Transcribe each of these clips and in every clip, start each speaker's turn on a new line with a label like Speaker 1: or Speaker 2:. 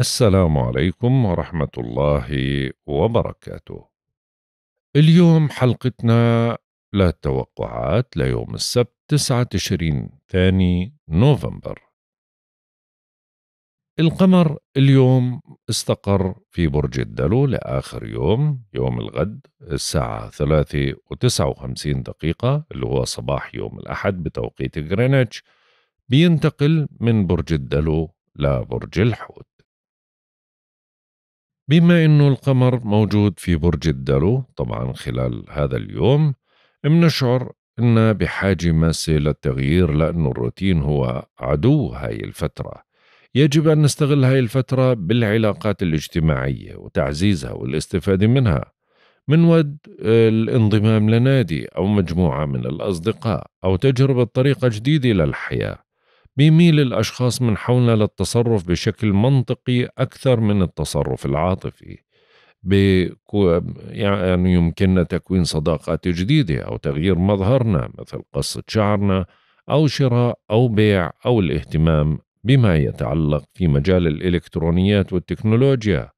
Speaker 1: السلام عليكم ورحمة الله وبركاته. اليوم حلقتنا للتوقعات ليوم السبت 9 تشرين ثاني نوفمبر. القمر اليوم استقر في برج الدلو لآخر يوم يوم الغد الساعة ثلاثة وتسعة وخمسين دقيقة اللي هو صباح يوم الأحد بتوقيت غرينتش بينتقل من برج الدلو لبرج الحوت بما انه القمر موجود في برج الدلو طبعا خلال هذا اليوم بنشعر ان بحاجه ماسه للتغيير لانه الروتين هو عدو هاي الفتره يجب ان نستغل هاي الفتره بالعلاقات الاجتماعيه وتعزيزها والاستفاده منها ود آه، الانضمام لنادي او مجموعه من الاصدقاء او تجربه طريقه جديده للحياه بيميل الأشخاص من حولنا للتصرف بشكل منطقي أكثر من التصرف العاطفي بكو يعني يمكننا تكوين صداقات جديدة أو تغيير مظهرنا مثل قصة شعرنا أو شراء أو بيع أو الاهتمام بما يتعلق في مجال الإلكترونيات والتكنولوجيا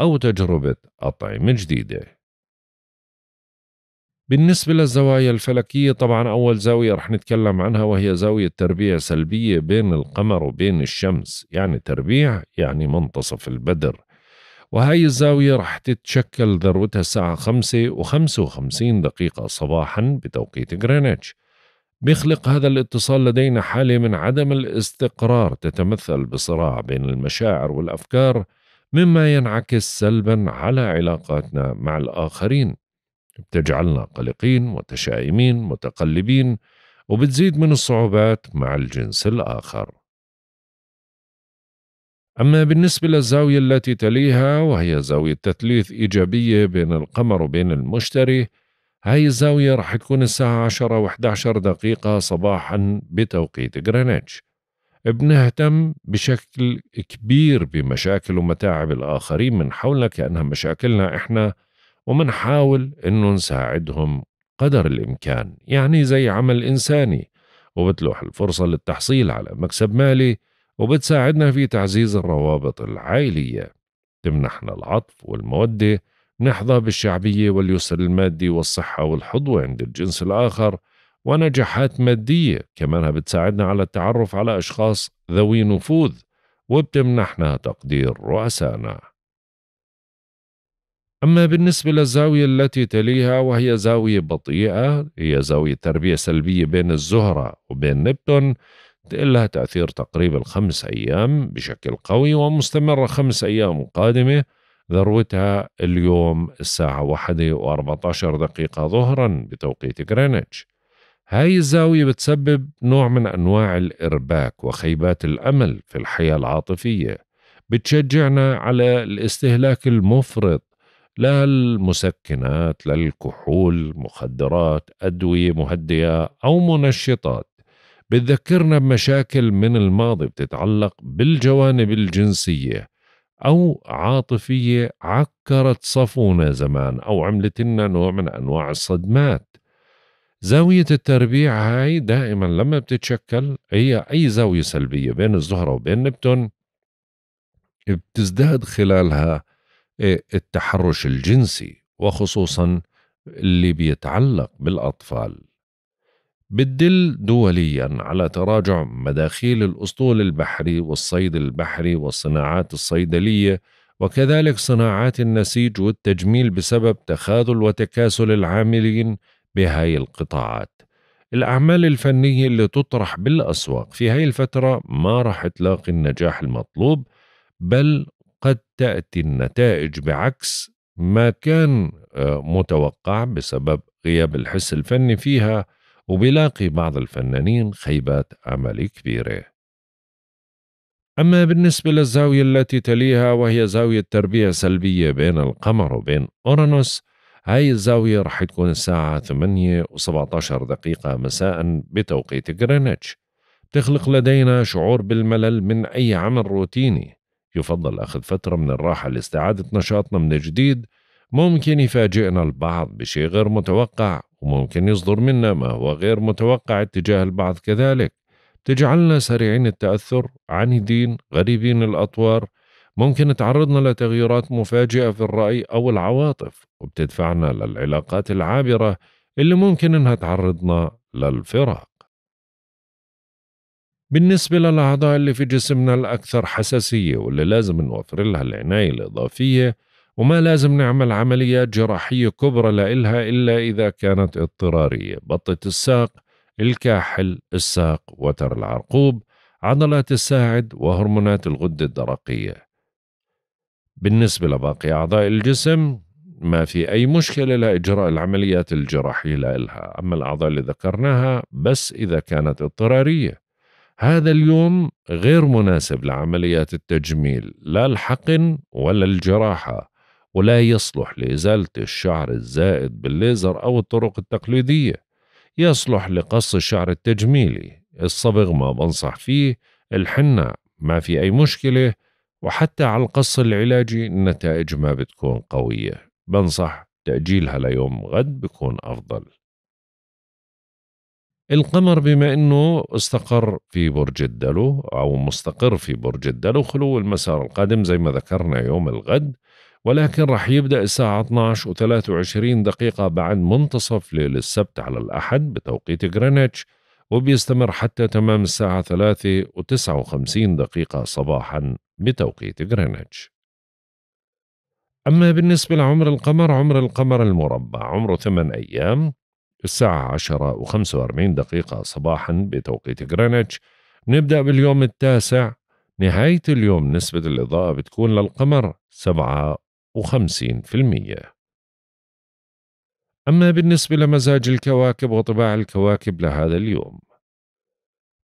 Speaker 1: أو تجربة أطعمة جديدة بالنسبة للزوايا الفلكية طبعا أول زاوية رح نتكلم عنها وهي زاوية تربيع سلبية بين القمر وبين الشمس يعني تربيع يعني منتصف البدر وهي الزاوية رح تتشكل ذروتها الساعة 5 و 55 دقيقة صباحا بتوقيت غرينتش بيخلق هذا الاتصال لدينا حالة من عدم الاستقرار تتمثل بصراع بين المشاعر والأفكار مما ينعكس سلبا على علاقاتنا مع الآخرين بتجعلنا قلقين متشائمين متقلبين وبتزيد من الصعوبات مع الجنس الآخر أما بالنسبة للزاوية التي تليها وهي زاوية تثليث إيجابية بين القمر وبين المشتري هاي الزاوية رح تكون الساعة 10 و 11 دقيقة صباحا بتوقيت غرينتش بنهتم بشكل كبير بمشاكل ومتاعب الآخرين من حولنا كأنها مشاكلنا إحنا ومنحاول انه نساعدهم قدر الامكان يعني زي عمل انساني وبتلوح الفرصه للتحصيل على مكسب مالي وبتساعدنا في تعزيز الروابط العائليه تمنحنا العطف والموده نحظى بالشعبيه واليسر المادي والصحه والحظوه عند الجنس الاخر ونجاحات ماديه كمان بتساعدنا على التعرف على اشخاص ذوي نفوذ وبتمنحنا تقدير رؤسائنا أما بالنسبة للزاوية التي تليها وهي زاوية بطيئة هي زاوية تربية سلبية بين الزهرة وبين نبتون لها تأثير تقريبا خمس أيام بشكل قوي ومستمرة خمس أيام قادمة ذروتها اليوم الساعة وأربعة عشر دقيقة ظهرا بتوقيت غرينتش هاي الزاوية بتسبب نوع من أنواع الإرباك وخيبات الأمل في الحياة العاطفية بتشجعنا على الاستهلاك المفرط لا المسكنات لا الكحول مخدرات أدوية مهدئة أو منشطات بتذكرنا بمشاكل من الماضي بتتعلق بالجوانب الجنسية أو عاطفية عكرت صفونا زمان أو عملت لنا نوع من أنواع الصدمات زاوية التربيع هاي دائما لما بتتشكل هي أي زاوية سلبية بين الزهرة وبين نبتون بتزداد خلالها التحرش الجنسي وخصوصا اللي بيتعلق بالأطفال بتدل دوليا على تراجع مداخيل الأسطول البحري والصيد البحري والصناعات الصيدلية وكذلك صناعات النسيج والتجميل بسبب تخاذل وتكاسل العاملين بهاي القطاعات الأعمال الفنية اللي تطرح بالأسواق في هاي الفترة ما راح تلاقي النجاح المطلوب بل قد تأتي النتائج بعكس ما كان آه، متوقع بسبب غياب الحس الفني فيها وبيلاقي بعض الفنانين خيبات أمل كبيرة أما بالنسبة للزاوية التي تليها وهي زاوية تربية سلبية بين القمر وبين أورانوس هاي الزاوية رح تكون الساعة 8 و17 دقيقة مساء بتوقيت غرينتش تخلق لدينا شعور بالملل من أي عمل روتيني يفضل أخذ فترة من الراحة لاستعادة نشاطنا من جديد ممكن يفاجئنا البعض بشيء غير متوقع وممكن يصدر منا ما هو غير متوقع اتجاه البعض كذلك تجعلنا سريعين التأثر عنيدين غريبين الأطوار ممكن تعرضنا لتغييرات مفاجئة في الرأي أو العواطف وبتدفعنا للعلاقات العابرة اللي ممكن إنها تعرضنا للفرق بالنسبة للأعضاء اللي في جسمنا الأكثر حساسية واللي لازم نوفر لها العناية الإضافية وما لازم نعمل عمليات جراحية كبرى لإلها إلا إذا كانت اضطرارية بطة الساق الكاحل الساق وتر العرقوب عضلات الساعد وهرمونات الغدة الدرقية بالنسبة لباقي أعضاء الجسم ما في أي مشكلة لإجراء العمليات الجراحية لإلها أما الأعضاء اللي ذكرناها بس إذا كانت اضطرارية هذا اليوم غير مناسب لعمليات التجميل لا الحقن ولا الجراحة ولا يصلح لإزالة الشعر الزائد بالليزر أو الطرق التقليدية يصلح لقص الشعر التجميلي الصبغ ما بنصح فيه الحنة ما في أي مشكلة وحتى على القص العلاجي النتائج ما بتكون قوية بنصح تأجيلها ليوم غد بكون أفضل القمر بما انه استقر في برج الدلو او مستقر في برج الدلو خلو المسار القادم زي ما ذكرنا يوم الغد ولكن راح يبدا الساعه 12 و23 دقيقه بعد منتصف ليل السبت على الاحد بتوقيت غرينتش وبيستمر حتى تمام الساعه 3 و59 دقيقه صباحا بتوقيت غرينتش أما بالنسبة لعمر القمر عمر القمر المربع عمره ثمان أيام الساعة 10 و45 دقيقة صباحا بتوقيت غرينتش نبدأ باليوم التاسع نهاية اليوم نسبة الإضاءة بتكون للقمر 57% أما بالنسبة لمزاج الكواكب وطباع الكواكب لهذا اليوم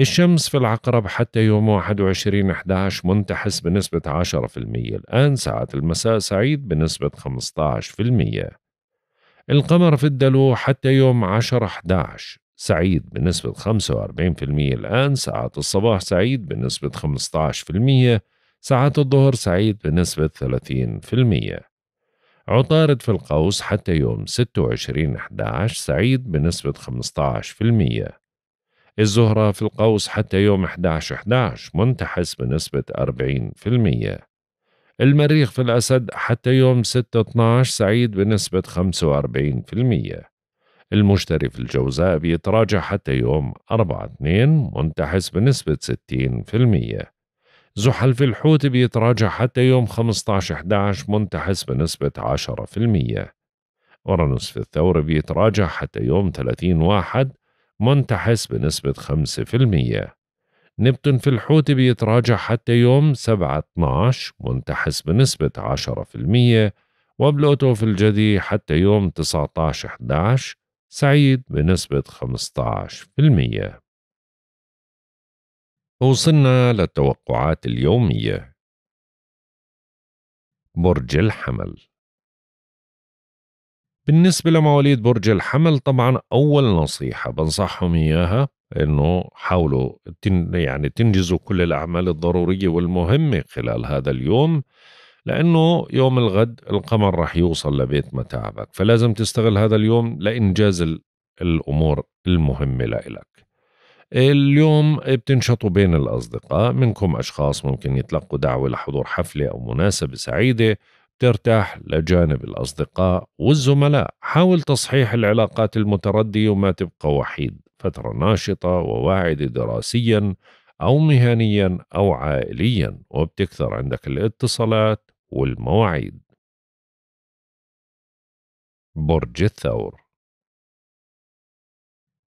Speaker 1: الشمس في العقرب حتى يوم 21 11 منتحس بنسبة 10% الآن ساعة المساء سعيد بنسبة 15% القمر في الدلو حتى يوم 10 11 سعيد بنسبة 45% الآن ساعات الصباح سعيد بنسبة 15% ساعات الظهر سعيد بنسبة 30% عطارد في القوس حتى يوم 26 11 سعيد بنسبة 15% الزهرة في القوس حتى يوم 11 11 منتحس بنسبة 40% المريخ في الأسد حتى يوم 6/12 سعيد بنسبة 45% المشتري في الجوزاء بيتراجع حتى يوم 4/2 منتحس بنسبة 60% زحل في الحوت بيتراجع حتى يوم 15/11 منتحس بنسبة 10% أورانوس في الثور بيتراجع حتى يوم 30/1 منتحس بنسبة 5% نبتون في الحوت بيتراجع حتى يوم 7/12 منتحس بنسبة 10% وبلوتو في الجدي حتى يوم 19/11 سعيد بنسبة 15%.
Speaker 2: وصلنا للتوقعات اليومية برج الحمل بالنسبة لمواليد برج الحمل طبعا أول نصيحة بنصحهم إياها
Speaker 1: انه حاولوا يعني تنجزوا كل الاعمال الضروريه والمهمه خلال هذا اليوم لانه يوم الغد القمر راح يوصل لبيت متاعبك فلازم تستغل هذا اليوم لانجاز الامور المهمه لإلك اليوم بتنشطوا بين الأصدقاء منكم أشخاص ممكن يتلقوا دعوة لحضور حفلة أو مناسبة سعيدة ترتاح لجانب الأصدقاء والزملاء حاول تصحيح العلاقات المتردية وما تبقى وحيد فترة ناشطة وواعدة دراسيا أو مهنيا أو عائليا وبتكثر
Speaker 2: عندك الاتصالات والمواعيد برج الثور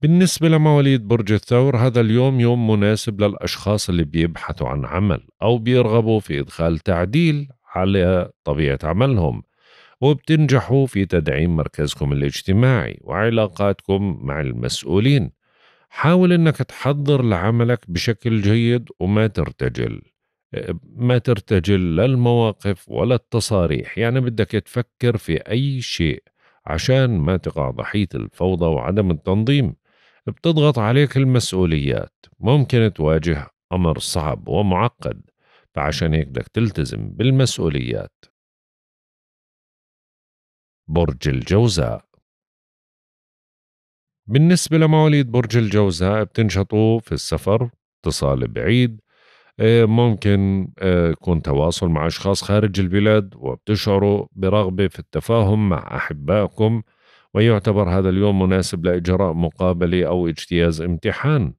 Speaker 2: بالنسبة لمواليد برج
Speaker 1: الثور هذا اليوم يوم مناسب للأشخاص اللي بيبحثوا عن عمل أو بيرغبوا في إدخال تعديل على طبيعة عملهم وبتنجحوا في تدعيم مركزكم الاجتماعي وعلاقاتكم مع المسؤولين حاول انك تحضر لعملك بشكل جيد وما ترتجل ما ترتجل لا المواقف ولا التصاريح يعني بدك تفكر في اي شيء عشان ما تقع ضحيه الفوضى وعدم التنظيم بتضغط عليك المسؤوليات ممكن تواجه امر صعب ومعقد فعشان هيك بدك
Speaker 2: تلتزم بالمسؤوليات برج الجوزاء بالنسبة لمواليد برج الجوزاء
Speaker 1: بتنشطوا في السفر اتصال بعيد آه، ممكن آه، يكون تواصل مع أشخاص خارج البلاد وبتشعروا برغبة في التفاهم مع أحبائكم ويعتبر هذا اليوم مناسب لإجراء مقابلة أو اجتياز امتحان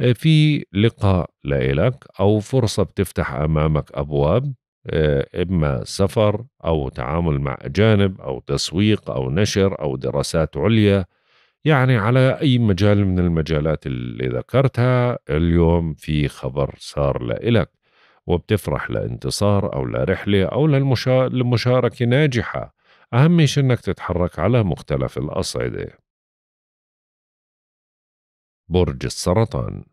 Speaker 1: آه، في لقاء لإلك أو فرصة بتفتح أمامك أبواب إما سفر أو تعامل مع أجانب أو تسويق أو نشر أو دراسات عليا يعني على أي مجال من المجالات اللي ذكرتها اليوم في خبر صار لإلك وبتفرح لانتصار أو لرحلة أو للمشاركة لمشاركة ناجحة أهم شيء أنك تتحرك
Speaker 2: على مختلف الأصعدة برج السرطان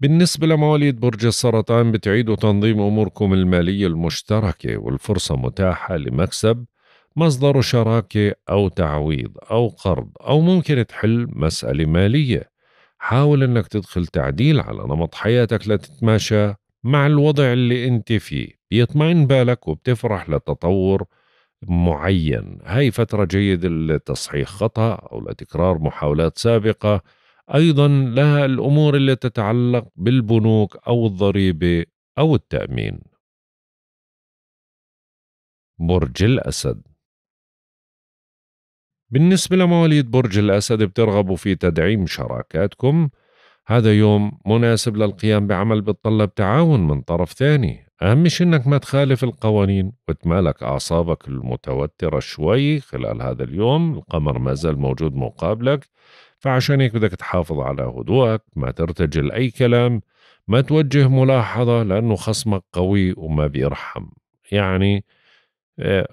Speaker 2: بالنسبة لمواليد برج السرطان
Speaker 1: بتعيدوا تنظيم أموركم المالية المشتركة والفرصة متاحة لمكسب مصدر شراكة أو تعويض أو قرض أو ممكن تحل مسألة مالية حاول أنك تدخل تعديل على نمط حياتك لتتماشى مع الوضع اللي أنت فيه بيطمئن بالك وبتفرح لتطور معين هاي فترة جيدة لتصحيح خطأ أو لتكرار محاولات سابقة أيضا لها الأمور اللي تتعلق بالبنوك أو الضريبة
Speaker 2: أو التأمين برج الأسد بالنسبة لمواليد برج الأسد بترغبوا في تدعيم
Speaker 1: شراكاتكم هذا يوم مناسب للقيام بعمل بتطلب تعاون من طرف ثاني أهم شيء أنك ما تخالف القوانين وتمالك أعصابك المتوترة شوي خلال هذا اليوم القمر ما زال موجود مقابلك فعشان هيك بدك تحافظ على هدوءك ما ترتجل أي كلام ما توجه ملاحظة لأنه خصمك قوي وما بيرحم يعني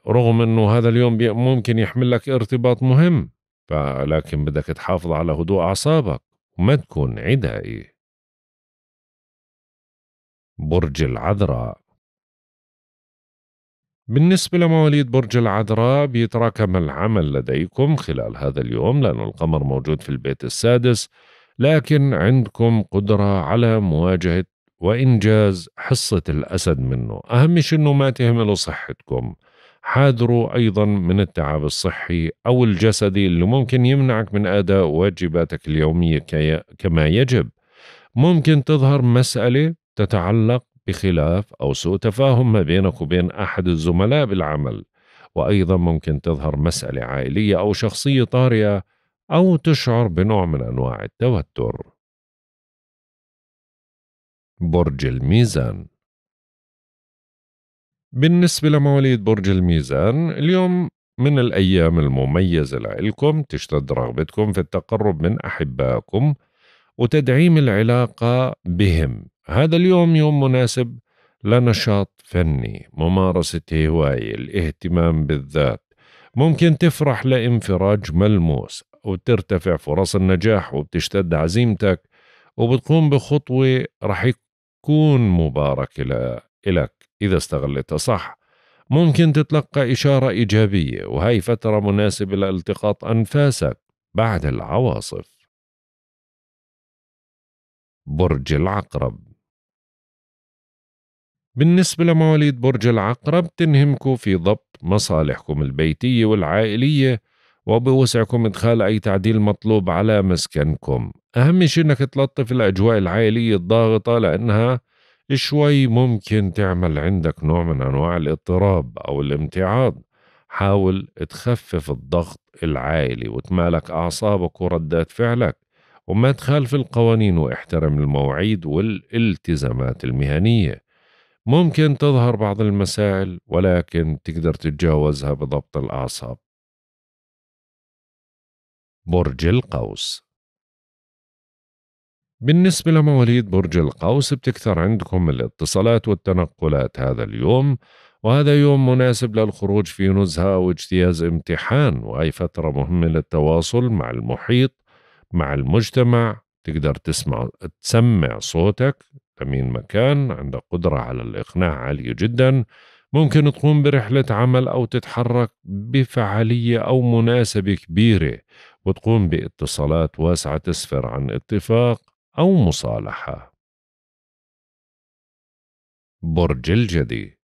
Speaker 1: رغم انه هذا اليوم ممكن يحمل لك ارتباط مهم لكن بدك تحافظ على هدوء اعصابك
Speaker 2: وما تكون عدائي برج العذراء بالنسبة لمواليد برج العذراء
Speaker 1: بيتراكم العمل لديكم خلال هذا اليوم لأن القمر موجود في البيت السادس لكن عندكم قدرة على مواجهة وإنجاز حصة الأسد منه أهم شيء أنه ما تهملوا صحتكم حاذروا أيضا من التعب الصحي أو الجسدي اللي ممكن يمنعك من أداء واجباتك اليومية كما يجب ممكن تظهر مسألة تتعلق بخلاف أو سوء تفاهم ما بينك وبين أحد الزملاء بالعمل وأيضا ممكن تظهر مسألة عائلية أو شخصية طارئة أو تشعر بنوع من أنواع
Speaker 2: التوتر برج الميزان بالنسبة لمواليد برج الميزان اليوم
Speaker 1: من الأيام المميزة لإلكم تشتد رغبتكم في التقرب من أحبائكم وتدعيم العلاقة بهم هذا اليوم يوم مناسب لنشاط فني ممارسة هواية الاهتمام بالذات ممكن تفرح لانفراج ملموس وترتفع فرص النجاح وبتشتد عزيمتك وبتقوم بخطوة رح يكون مباركة لك إذا استغلتها صح ممكن تتلقى إشارة إيجابية
Speaker 2: وهي فترة مناسبة لالتقاط أنفاسك بعد العواصف برج العقرب بالنسبة لمواليد برج العقرب تنهمكم في ضبط مصالحكم
Speaker 1: البيتية والعائلية وبوسعكم إدخال أي تعديل مطلوب على مسكنكم أهم شيء أنك تلطف الأجواء العائلية الضاغطة لأنها شوي ممكن تعمل عندك نوع من أنواع الاضطراب أو الامتعاض حاول تخفف الضغط العائلي وتمالك أعصابك وردات فعلك وما تخالف القوانين واحترم المواعيد والالتزامات المهنية ممكن تظهر بعض المسائل ولكن تقدر تتجاوزها بضبط
Speaker 2: الأعصاب برج القوس بالنسبة لمواليد برج القوس بتكثر عندكم الاتصالات
Speaker 1: والتنقلات هذا اليوم وهذا يوم مناسب للخروج في نزهة أو اجتياز امتحان وأي فترة مهمة للتواصل مع المحيط مع المجتمع تقدر تسمع تسمع صوتك تمين مكان عندك قدرة على الإقناع عالية جدا ممكن تقوم برحلة عمل أو تتحرك بفعالية أو مناسبة كبيرة وتقوم باتصالات واسعة تسفر
Speaker 2: عن اتفاق أو مصالحة برج الجدي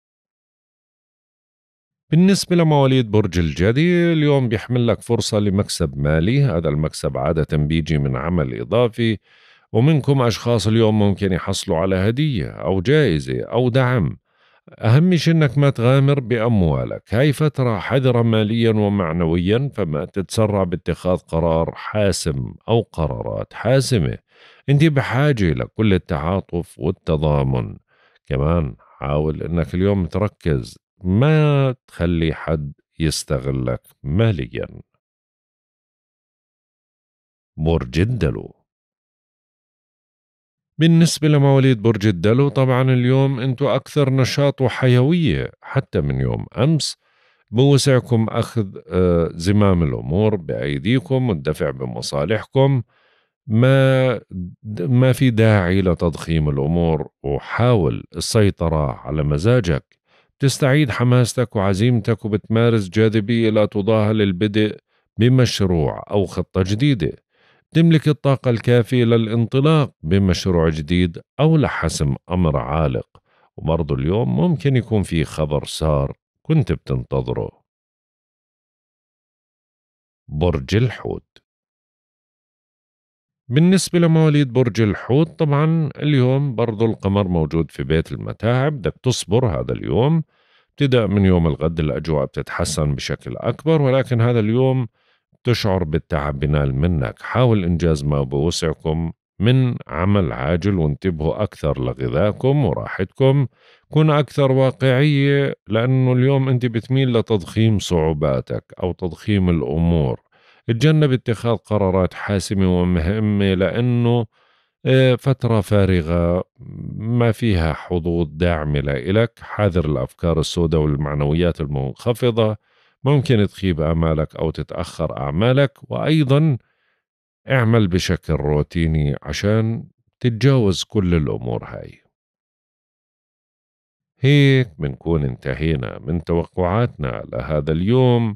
Speaker 2: بالنسبة لمواليد برج
Speaker 1: الجدي اليوم بيحمل لك فرصة لمكسب مالي هذا المكسب عادة بيجي من عمل إضافي ومنكم أشخاص اليوم ممكن يحصلوا على هدية أو جائزة أو دعم أهم شيء أنك ما تغامر بأموالك هاي فترة حذرة ماليا ومعنويا فما تتسرع باتخاذ قرار حاسم أو قرارات حاسمة انت بحاجة لكل التعاطف والتضامن كمان حاول انك اليوم تركز ما تخلي حد يستغلك
Speaker 2: ماليا برج الدلو بالنسبة لمواليد برج الدلو طبعا اليوم
Speaker 1: انتو أكثر نشاط وحيوية حتى من يوم أمس بوسعكم أخذ آه، زمام الأمور بأيديكم والدفع بمصالحكم ما ما في داعي لتضخيم الامور وحاول السيطره على مزاجك بتستعيد حماستك وعزيمتك وبتمارس جاذبيه لا تضاهى للبدء بمشروع او خطه جديده تملك الطاقه الكافيه للانطلاق بمشروع جديد او لحسم امر عالق
Speaker 2: وبرضه اليوم ممكن يكون في خبر صار كنت بتنتظره برج الحوت بالنسبة لمواليد برج الحوت طبعا اليوم برضو القمر موجود في بيت المتاعب
Speaker 1: بدك تصبر هذا اليوم ابتداء من يوم الغد الأجواء بتتحسن بشكل أكبر ولكن هذا اليوم تشعر بالتعب بنال منك حاول إنجاز ما بوسعكم من عمل عاجل وانتبهوا أكثر لغذائكم وراحتكم كن أكثر واقعية لأنه اليوم أنت بتميل لتضخيم صعوباتك أو تضخيم الأمور تجنب اتخاذ قرارات حاسمة ومهمة لأنه آه، فترة فارغة ما فيها حظوظ داعمة لإلك حاذر الأفكار السوداء والمعنويات المنخفضة ممكن تخيب آمالك أو تتأخر أعمالك وأيضا اعمل بشكل روتيني عشان تتجاوز كل الأمور هاي هيك بنكون انتهينا من توقعاتنا لهذا اليوم